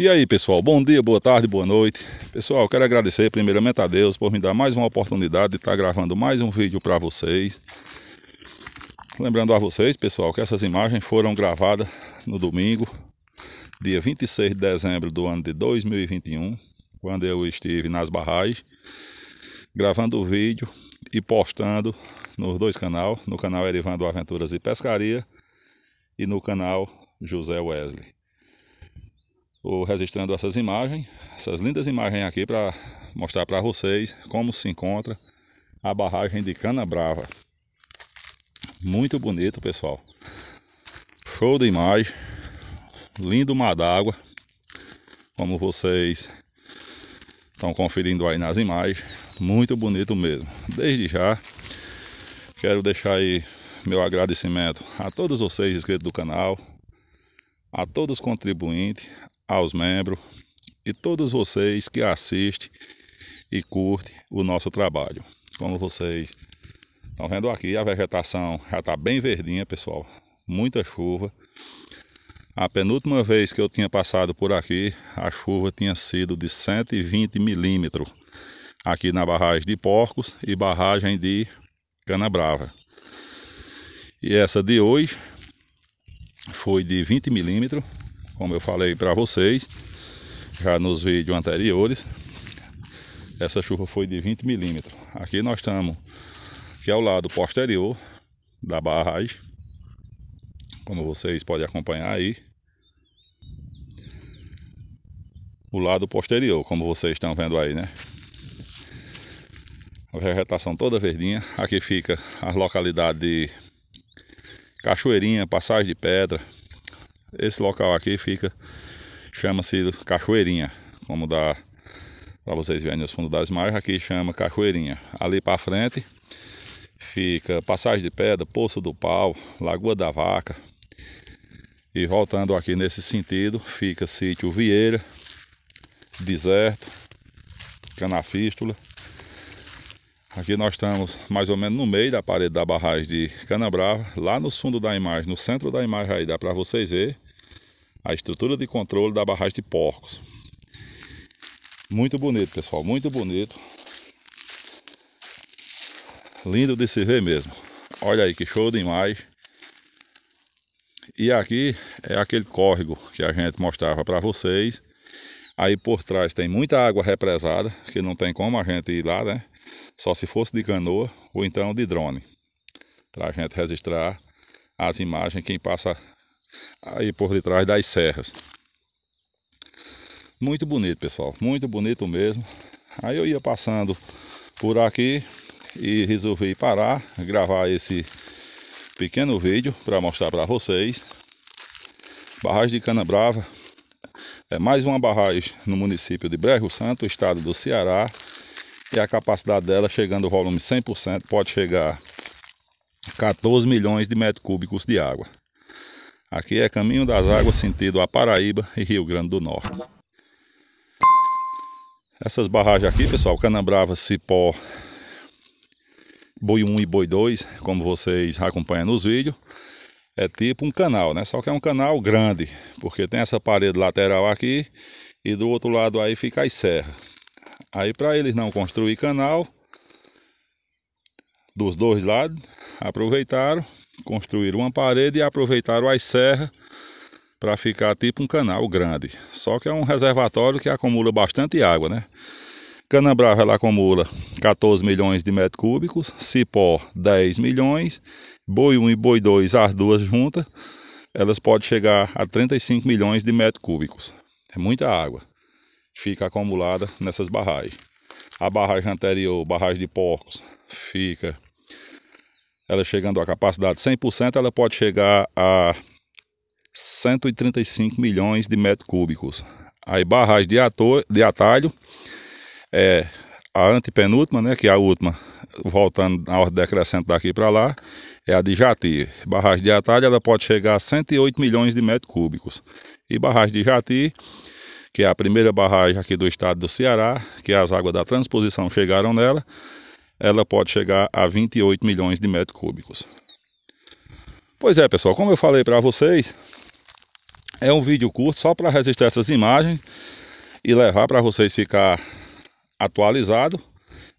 E aí, pessoal, bom dia, boa tarde, boa noite. Pessoal, quero agradecer primeiramente a Deus por me dar mais uma oportunidade de estar gravando mais um vídeo para vocês. Lembrando a vocês, pessoal, que essas imagens foram gravadas no domingo, dia 26 de dezembro do ano de 2021, quando eu estive nas barragens, gravando o vídeo e postando nos dois canais, no canal Erivando Aventuras e Pescaria e no canal José Wesley. Estou registrando essas imagens, essas lindas imagens aqui para mostrar para vocês como se encontra a barragem de Cana Brava. Muito bonito, pessoal. Show de imagem. Lindo mar d'água. Como vocês estão conferindo aí nas imagens. Muito bonito mesmo. Desde já, quero deixar aí meu agradecimento a todos vocês inscritos do canal, a todos os contribuintes, aos membros e todos vocês que assistem e curtem o nosso trabalho. Como vocês estão vendo aqui, a vegetação já está bem verdinha, pessoal. Muita chuva. A penúltima vez que eu tinha passado por aqui, a chuva tinha sido de 120 milímetros aqui na barragem de Porcos e barragem de Canabrava. E essa de hoje foi de 20 milímetros como eu falei para vocês já nos vídeos anteriores essa chuva foi de 20 milímetros aqui nós estamos que é o lado posterior da barragem como vocês podem acompanhar aí o lado posterior como vocês estão vendo aí né a vegetação toda verdinha aqui fica a localidade de Cachoeirinha, Passagem de Pedra esse local aqui fica, chama-se Cachoeirinha, como dá para vocês verem os fundos das margens, aqui chama Cachoeirinha. Ali para frente fica Passagem de Pedra, Poço do Pau, Lagoa da Vaca. E voltando aqui nesse sentido, fica sítio Vieira, Deserto, Canafístula. Aqui nós estamos mais ou menos no meio da parede da barragem de Canabrava, lá no fundo da imagem, no centro da imagem aí dá para vocês ver a estrutura de controle da barragem de porcos. Muito bonito, pessoal, muito bonito. Lindo de se ver mesmo. Olha aí que show de imagem. E aqui é aquele córrego que a gente mostrava para vocês. Aí por trás tem muita água represada, que não tem como a gente ir lá, né? só se fosse de canoa ou então de drone, para a gente registrar as imagens quem passa aí por detrás das serras. Muito bonito, pessoal, muito bonito mesmo. Aí eu ia passando por aqui e resolvi parar, gravar esse pequeno vídeo para mostrar para vocês. Barragem de Canabrava é mais uma barragem no município de Brejo Santo, estado do Ceará, e a capacidade dela, chegando ao volume 100%, pode chegar a 14 milhões de metros cúbicos de água. Aqui é Caminho das Águas, sentido a Paraíba e Rio Grande do Norte. Essas barragens aqui, pessoal, Canambrava, Cipó, Boi 1 e Boi 2, como vocês acompanham nos vídeos, é tipo um canal, né? Só que é um canal grande, porque tem essa parede lateral aqui e do outro lado aí fica a serra. Aí para eles não construir canal dos dois lados, aproveitaram, construíram uma parede e aproveitaram as serras para ficar tipo um canal grande. Só que é um reservatório que acumula bastante água, né? Canabrava ela acumula 14 milhões de metros cúbicos, cipó 10 milhões, boi 1 e boi 2, as duas juntas, elas podem chegar a 35 milhões de metros cúbicos. É muita água fica acumulada nessas barragens. A barragem anterior, barragem de porcos, fica ela chegando à capacidade 100%, ela pode chegar a 135 milhões de metros cúbicos. Aí barragem de, ator, de atalho é a antepenúltima, né, que é a última, voltando na ordem decrescente daqui para lá, é a de Jati. Barragem de atalho ela pode chegar a 108 milhões de metros cúbicos. E barragem de Jati que é a primeira barragem aqui do estado do Ceará, que as águas da transposição chegaram nela, ela pode chegar a 28 milhões de metros cúbicos. Pois é, pessoal, como eu falei para vocês, é um vídeo curto só para registrar essas imagens e levar para vocês ficar atualizado.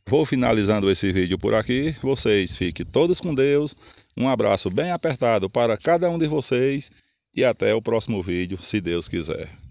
Vou finalizando esse vídeo por aqui. Vocês fiquem todos com Deus. Um abraço bem apertado para cada um de vocês e até o próximo vídeo, se Deus quiser.